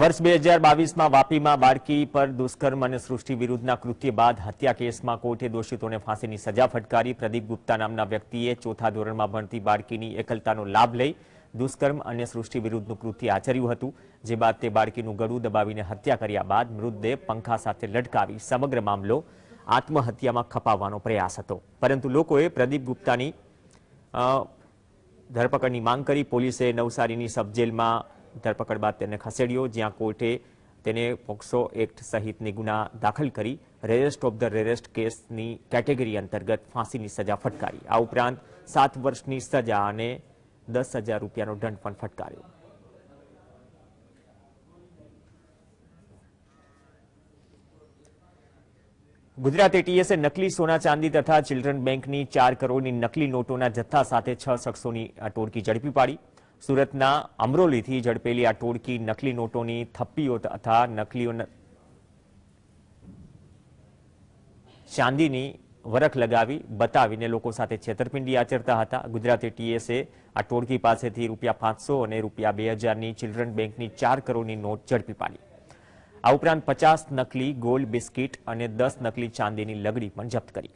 વર્ષ 2022 માં વાપીમાં બારકી પર દુષ્કર્મ અને સૃષ્ટિ વિરુદ્ધના કૃત્ય બાદ હત્યા કેસમાં કોર્ટે દોષિતોને फांसीની સજા ફટકારી પ્રદીપ ગુપ્તા નામના વ્યક્તિએ ચોથા ધોરણમાં ભણતી બારકીની એકલતાનો લાભ લઈ દુષ્કર્મ અને સૃષ્ટિ વિરુદ્ધનું કૃત્ય આચર્યું હતું જે બાદ તે બારકીનો ગરદું દબાવીને હત્યા કર્યા બાદ મૃતદેહ પંખા સાથે લટકાવી સમગ્ર મામલો આત્મહત્યામાં ખપાવવાનો પ્રયાસ હતો પરંતુ લોકોએ પ્રદીપ ગુપ્તાની ધરપકડની માંગ કરી પોલીસે નવસારીની સબજેલમાં ધરપકડ બાદ તેને ખસેડ્યો જ્યાં કોર્ટે તેને પોક્સો એક્ટ સહિતની ગુના દાખલ કરી રેરેસ્ટ ઓફ ધ રેરેસ્ટ કેસની કેટેગરી અંતર્ગત ફાંસીની સજા ફટકારી આ ઉપરાંત સાત વર્ષની સજા અને દસ રૂપિયાનો દંડ પણ ફટકાર્યો ગુજરાત એટીએસે નકલી સોના ચાંદી તથા ચિલ્ડ્રન બેંકની ચાર કરોડની નકલી નોટોના જથ્થા સાથે છ શખ્સોની ટોળકી ઝડપી પાડી સુરતના અમરોલીથી ઝડપેલી આ ટોળકી નકલી નોટોની થપ્પીઓ તથા નકલીઓ ચાંદીની વરખ લગાવી બતાવીને લોકો સાથે છેતરપિંડી આચરતા હતા ગુજરાતી ટીએસએ આ ટોળકી પાસેથી રૂપિયા પાંચસો અને રૂપિયા બે હજારની ચિલ્ડ્રન બેંકની ચાર કરોડની નોટ ઝડપી પાડી આ ઉપરાંત પચાસ નકલી ગોલ્ડ બિસ્કીટ અને દસ નકલી ચાંદીની લગડી પણ જપ્ત કરી